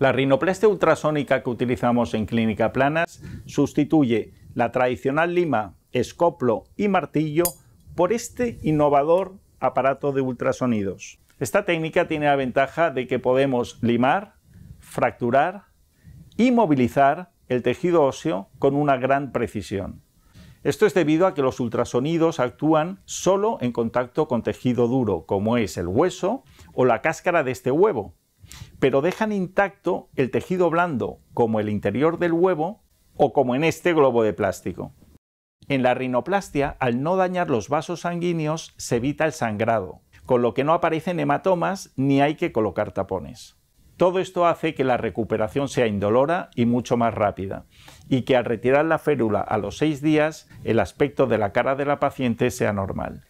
La rinoplastia ultrasónica que utilizamos en clínica planas sustituye la tradicional lima, escoplo y martillo por este innovador aparato de ultrasonidos. Esta técnica tiene la ventaja de que podemos limar, fracturar y movilizar el tejido óseo con una gran precisión. Esto es debido a que los ultrasonidos actúan solo en contacto con tejido duro, como es el hueso o la cáscara de este huevo, pero dejan intacto el tejido blando, como el interior del huevo o como en este globo de plástico. En la rinoplastia, al no dañar los vasos sanguíneos, se evita el sangrado, con lo que no aparecen hematomas ni hay que colocar tapones. Todo esto hace que la recuperación sea indolora y mucho más rápida, y que al retirar la férula a los seis días, el aspecto de la cara de la paciente sea normal.